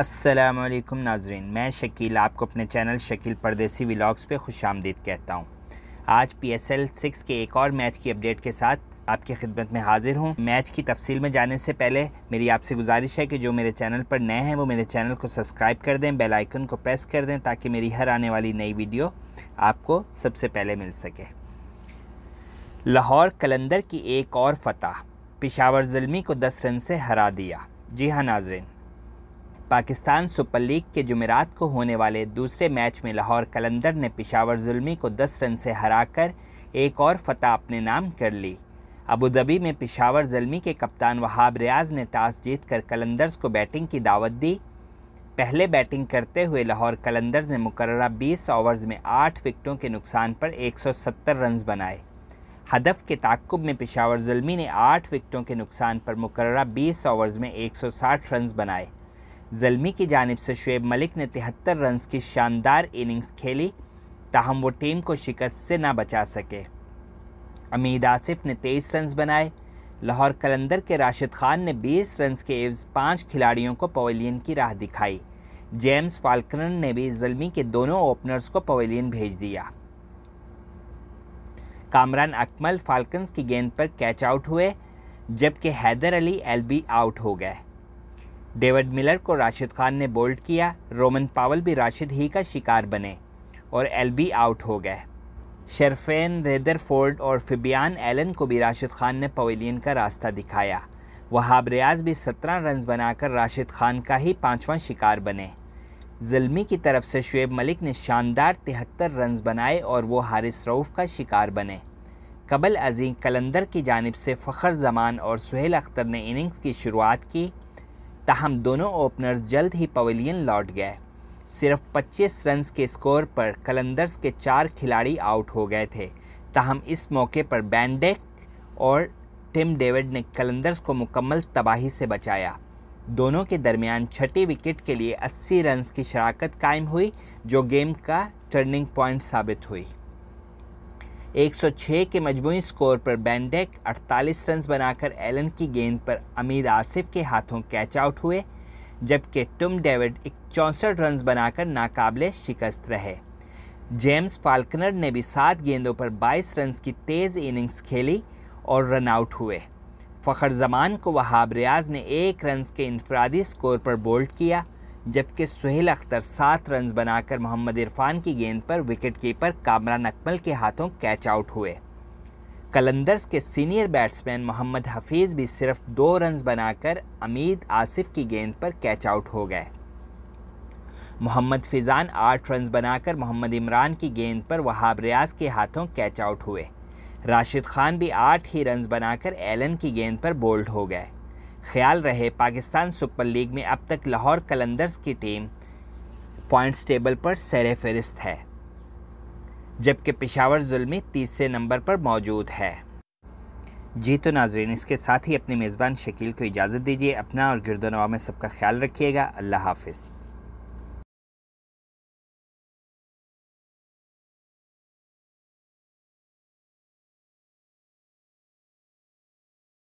असलकम नाजरीन मैं शकील आपको अपने चैनल शकील परदेसी व्लाग्स पे खुश आमदीद कहता हूँ आज पी एस एल सिक्स के एक और मैच की अपडेट के साथ आपकी खिदमत में हाजिर हूँ मैच की तफसील में जाने से पहले मेरी आपसे गुजारिश है कि जो मेरे चैनल पर नए हैं वो मेरे चैनल को सब्सक्राइब कर दें बेल आइकन को प्रेस कर दें ताकि मेरी हर आने वाली नई वीडियो आपको सबसे पहले मिल सके लाहौर कलंदर की एक और फतह पिशावर जलमी को दस रन से हरा दिया जी हाँ नाजरीन पाकिस्तान सुपर लीग के जुमेरात को होने वाले दूसरे मैच में लाहौर कलंदर ने पिशावर जुल्मी को 10 रन से हराकर एक और फतह अपने नाम कर ली अबूधाबी में पिशावर जुलमी के कप्तान वहाब रियाज ने टॉस जीतकर कलंदर्स को बैटिंग की दावत दी पहले बैटिंग करते हुए लाहौर कलंदर्स ने मुकर 20 ओवर्स में 8 विकटों के नुकसान पर 170 रन्स बनाए हदफ के ताकुब में पिशावर जुलमी ने 8 विकटों के नुकसान पर मुकर 20 ओवर्स में 160 रन्स बनाए जलमी की जानब से शुएब मलिक ने तिहत्तर रन्स की शानदार इनिंग्स खेली ताहम वो टीम को शिकस्त से ना बचा सके अमीद आसिफ ने तेईस रन्स बनाए लाहौर कलंदर के राशिद खान ने 20 रन्स के एवज पाँच खिलाड़ियों को पवेलियन की राह दिखाई जेम्स फाल्कनर ने भी जलमी के दोनों ओपनर्स को पवेलियन भेज दिया कामरान अकमल फाल्कन्स की गेंद पर कैच आउट हुए जबकि हैदर अली एलबी आउट हो गए डेविड मिलर को राशिद खान ने बोल्ड किया रोमन पावल भी राशिद ही का शिकार बने और एलबी आउट हो गए शरफेन रेदरफोर्ड और फिबियान एलन को भी राशिद खान ने पवेलियन का रास्ता दिखाया वहाब रियाज भी सत्रह रन बनाकर राशिद खान का ही पाँचवा शिकार बने जुलमी की तरफ से शुएब मलिक ने शानदार तिहत्तर रन बनाए और वो हारिस रऊफ़ का शिकार बने कबल अजीम कलंदर की जानब से फ़खर जमान और सुहेल अख्तर ने इनिंग्स की शुरुआत की ताहम दोनों ओपनर्स जल्द ही पवेलियन लौट गए सिर्फ 25 रन के स्कोर पर कलंदर्स के चार खिलाड़ी आउट हो गए थे ताहम इस मौके पर बैंडेक और टिम डेविड ने कलंदर्स को मुकम्मल तबाही से बचाया दोनों के दरमियान छठी विकेट के लिए 80 रन की शराकत कायम हुई जो गेम का टर्निंग पॉइंट साबित हुई 106 के मजमू स्कोर पर बैंडेक 48 रन बनाकर एलन की गेंद पर अमीद आसिफ के हाथों कैच आउट हुए जबकि टुम डेविड एक चौंसठ रन बनाकर नाकाबले शिकस्त रहे जेम्स फाल्कनर ने भी सात गेंदों पर 22 रन की तेज़ इनिंग्स खेली और रन आउट हुए फ़खर जमान को वहाब रियाज ने एक रन के इनफरादी स्कोर पर बोल्ड किया जबकि सुहेल अख्तर सात रन बनाकर मोहम्मद इरफान की गेंद पर विकेटकीपर कामरान अकमल के हाथों कैच आउट हुए कलंदर्स के सीनियर बैट्समैन मोहम्मद हफीज़ भी सिर्फ दो रन बनाकर अमीद आसिफ की गेंद पर कैच आउट हो गए मोहम्मद फिजान आठ रन बनाकर मोहम्मद इमरान की गेंद पर वहाब रियाज के हाथों कैच आउट हुए राशिद खान भी आठ ही रन बनाकर एलन की गेंद पर बोल्ड हो गए ख्याल रहे पाकिस्तान सुपर लीग में अब तक लाहौर कलंदर्स की टीम पॉइंट्स टेबल पर सर फहरिस्त है जबकि पिशावर जुल्मी तीसरे नंबर पर मौजूद है जी तो नाजरीन इसके साथ ही अपने मेज़बान शकील को इजाज़त दीजिए अपना और गिरदोनवा में सबका ख्याल रखिएगा अल्लाह हाफिज़